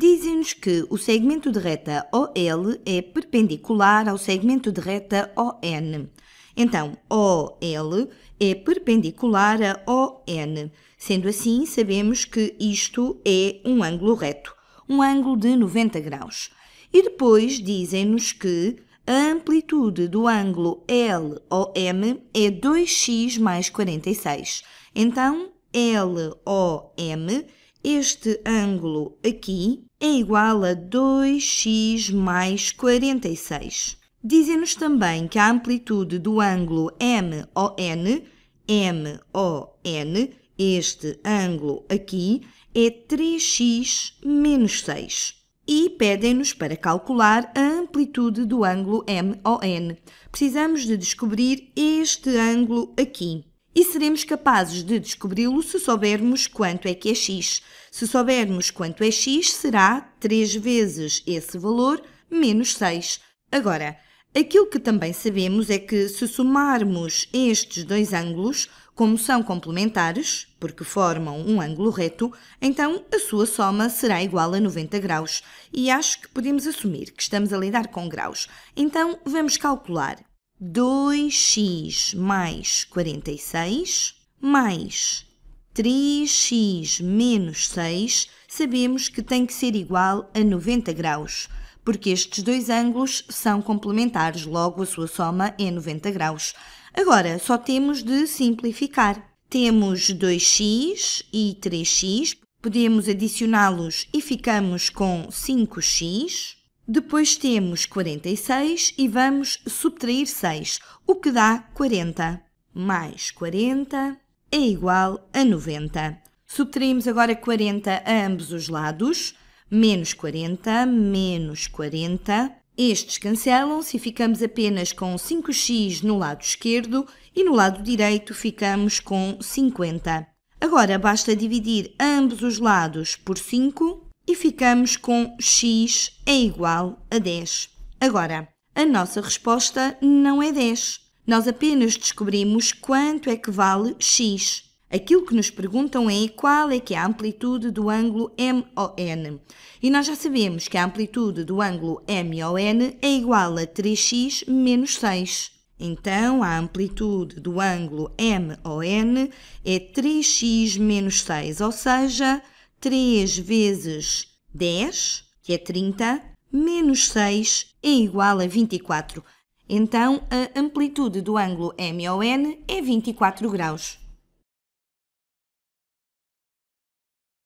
Dizem-nos que o segmento de reta OL é perpendicular ao segmento de reta ON. Então, OL é perpendicular a ON. Sendo assim, sabemos que isto é um ângulo reto, um ângulo de 90 graus. E depois dizem-nos que a amplitude do ângulo LOM é 2x mais 46. Então, LOM este ângulo aqui é igual a 2x mais 46. Dizem-nos também que a amplitude do ângulo MON, MON, este ângulo aqui, é 3x menos 6. E pedem-nos para calcular a amplitude do ângulo MON. Precisamos de descobrir este ângulo aqui. E seremos capazes de descobri-lo se soubermos quanto é que é x. Se soubermos quanto é x, será 3 vezes esse valor menos 6. Agora, aquilo que também sabemos é que se somarmos estes dois ângulos, como são complementares, porque formam um ângulo reto, então a sua soma será igual a 90 graus. E acho que podemos assumir que estamos a lidar com graus. Então vamos calcular 2x mais 46 mais 3x menos 6, sabemos que tem que ser igual a 90 graus, porque estes dois ângulos são complementares, logo a sua soma é 90 graus. Agora, só temos de simplificar. Temos 2x e 3x, podemos adicioná-los e ficamos com 5x depois temos 46 e vamos subtrair 6, o que dá 40. Mais 40 é igual a 90. Subtraímos agora 40 a ambos os lados. Menos 40, menos 40. Estes cancelam-se e ficamos apenas com 5x no lado esquerdo e no lado direito ficamos com 50. Agora basta dividir ambos os lados por 5 e ficamos com x é igual a 10. Agora, a nossa resposta não é 10. Nós apenas descobrimos quanto é que vale x. Aquilo que nos perguntam é qual é que é a amplitude do ângulo MON. E nós já sabemos que a amplitude do ângulo MON é igual a 3x menos 6. Então, a amplitude do ângulo MON é 3x menos 6, ou seja, 3 vezes 10, que é 30, menos 6 é igual a 24. Então, a amplitude do ângulo MON é 24 graus.